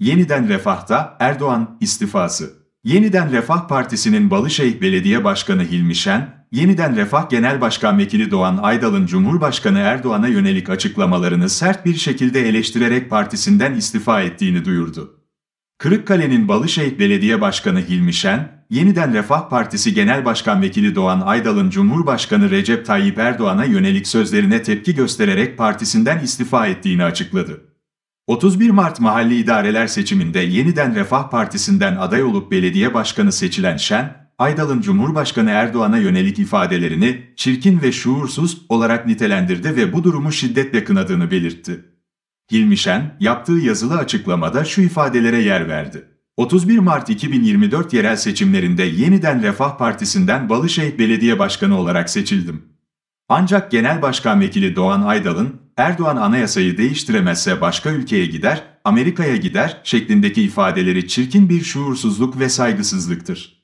Yeniden Refah'ta Erdoğan istifası. Yeniden Refah Partisi'nin Balışehir Belediye Başkanı Hilmi Şen, Yeniden Refah Genel Başkan Vekili Doğan Aydal'ın Cumhurbaşkanı Erdoğan'a yönelik açıklamalarını sert bir şekilde eleştirerek partisinden istifa ettiğini duyurdu. Kırıkkale'nin Balışehir Belediye Başkanı Hilmi Şen, Yeniden Refah Partisi Genel Başkan Vekili Doğan Aydal'ın Cumhurbaşkanı Recep Tayyip Erdoğan'a yönelik sözlerine tepki göstererek partisinden istifa ettiğini açıkladı. 31 Mart mahalli idareler seçiminde yeniden Refah Partisi'nden aday olup belediye başkanı seçilen Şen, Aydal'ın Cumhurbaşkanı Erdoğan'a yönelik ifadelerini çirkin ve şuursuz olarak nitelendirdi ve bu durumu şiddetle kınadığını belirtti. Hilmi Şen, yaptığı yazılı açıklamada şu ifadelere yer verdi. 31 Mart 2024 yerel seçimlerinde yeniden Refah Partisi'nden Balışehir Belediye Başkanı olarak seçildim. Ancak Genel Başkan Vekili Doğan Aydal'ın Erdoğan anayasayı değiştiremezse başka ülkeye gider, Amerika'ya gider şeklindeki ifadeleri çirkin bir şuursuzluk ve saygısızlıktır.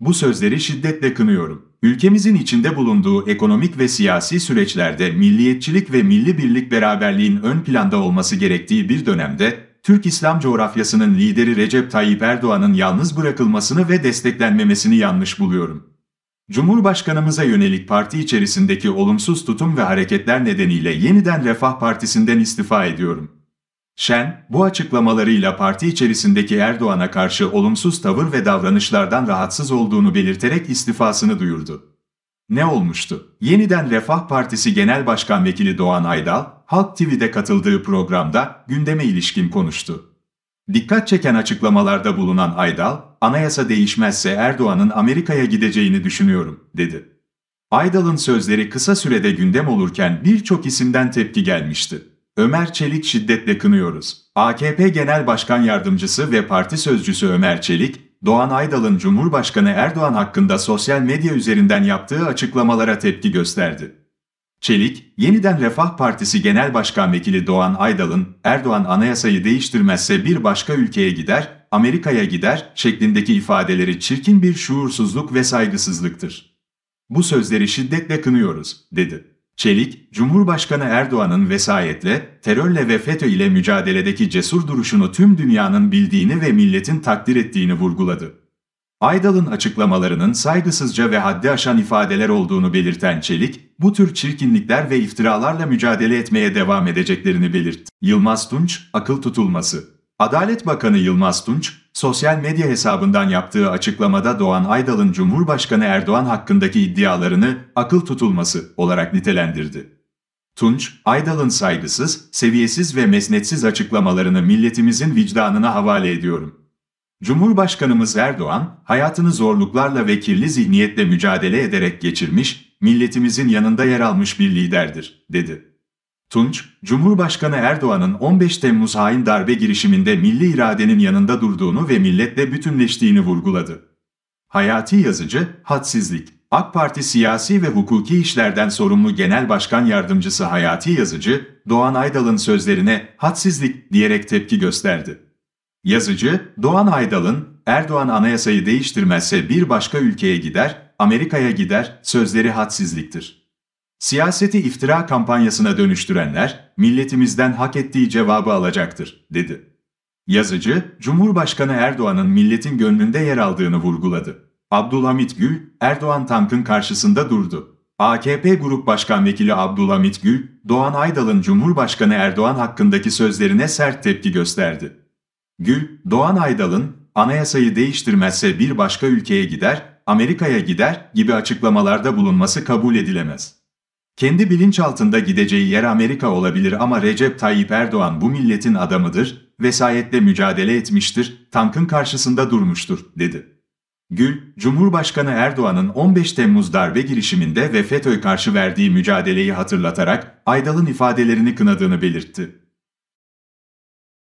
Bu sözleri şiddetle kınıyorum. Ülkemizin içinde bulunduğu ekonomik ve siyasi süreçlerde milliyetçilik ve milli birlik beraberliğin ön planda olması gerektiği bir dönemde, Türk İslam coğrafyasının lideri Recep Tayyip Erdoğan'ın yalnız bırakılmasını ve desteklenmemesini yanlış buluyorum. Cumhurbaşkanımıza yönelik parti içerisindeki olumsuz tutum ve hareketler nedeniyle yeniden Refah Partisi'nden istifa ediyorum. Şen, bu açıklamalarıyla parti içerisindeki Erdoğan'a karşı olumsuz tavır ve davranışlardan rahatsız olduğunu belirterek istifasını duyurdu. Ne olmuştu? Yeniden Refah Partisi Genel Başkan Vekili Doğan Aydal, Halk TV'de katıldığı programda gündeme ilişkin konuştu. Dikkat çeken açıklamalarda bulunan Aydal, anayasa değişmezse Erdoğan'ın Amerika'ya gideceğini düşünüyorum, dedi. Aydal'ın sözleri kısa sürede gündem olurken birçok isimden tepki gelmişti. Ömer Çelik şiddetle kınıyoruz. AKP Genel Başkan Yardımcısı ve parti sözcüsü Ömer Çelik, Doğan Aydal'ın Cumhurbaşkanı Erdoğan hakkında sosyal medya üzerinden yaptığı açıklamalara tepki gösterdi. Çelik, yeniden Refah Partisi Genel Başkan Vekili Doğan Aydal'ın Erdoğan anayasayı değiştirmezse bir başka ülkeye gider, Amerika'ya gider şeklindeki ifadeleri çirkin bir şuursuzluk ve saygısızlıktır. Bu sözleri şiddetle kınıyoruz, dedi. Çelik, Cumhurbaşkanı Erdoğan'ın vesayetle, terörle ve FETÖ ile mücadeledeki cesur duruşunu tüm dünyanın bildiğini ve milletin takdir ettiğini vurguladı. Aydal'ın açıklamalarının saygısızca ve haddi aşan ifadeler olduğunu belirten Çelik, bu tür çirkinlikler ve iftiralarla mücadele etmeye devam edeceklerini belirtti. Yılmaz Tunç, akıl tutulması. Adalet Bakanı Yılmaz Tunç, sosyal medya hesabından yaptığı açıklamada Doğan Aydal'ın Cumhurbaşkanı Erdoğan hakkındaki iddialarını akıl tutulması olarak nitelendirdi. Tunç, Aydal'ın saygısız, seviyesiz ve mesnetsiz açıklamalarını milletimizin vicdanına havale ediyorum Cumhurbaşkanımız Erdoğan, hayatını zorluklarla ve kirli zihniyetle mücadele ederek geçirmiş, milletimizin yanında yer almış bir liderdir, dedi. Tunç, Cumhurbaşkanı Erdoğan'ın 15 Temmuz hain darbe girişiminde milli iradenin yanında durduğunu ve milletle bütünleştiğini vurguladı. Hayati yazıcı, hadsizlik. AK Parti siyasi ve hukuki işlerden sorumlu Genel Başkan Yardımcısı Hayati Yazıcı, Doğan Aydal'ın sözlerine hadsizlik diyerek tepki gösterdi. Yazıcı, Doğan Aydalın Erdoğan anayasayı değiştirmezse bir başka ülkeye gider, Amerika'ya gider sözleri hadsizliktir. Siyaseti iftira kampanyasına dönüştürenler, milletimizden hak ettiği cevabı alacaktır, dedi. Yazıcı, Cumhurbaşkanı Erdoğan'ın milletin gönlünde yer aldığını vurguladı. Abdülhamit Gül, Erdoğan tankın karşısında durdu. AKP Grup Başkan Vekili Abdülhamit Gül, Doğan Aydal'ın Cumhurbaşkanı Erdoğan hakkındaki sözlerine sert tepki gösterdi. Gül, Doğan Aydal'ın anayasayı değiştirmezse bir başka ülkeye gider, Amerika'ya gider gibi açıklamalarda bulunması kabul edilemez. Kendi bilinçaltında gideceği yer Amerika olabilir ama Recep Tayyip Erdoğan bu milletin adamıdır, vesayetle mücadele etmiştir, tankın karşısında durmuştur, dedi. Gül, Cumhurbaşkanı Erdoğan'ın 15 Temmuz darbe girişiminde ve FETÖ karşı verdiği mücadeleyi hatırlatarak Aydal'ın ifadelerini kınadığını belirtti.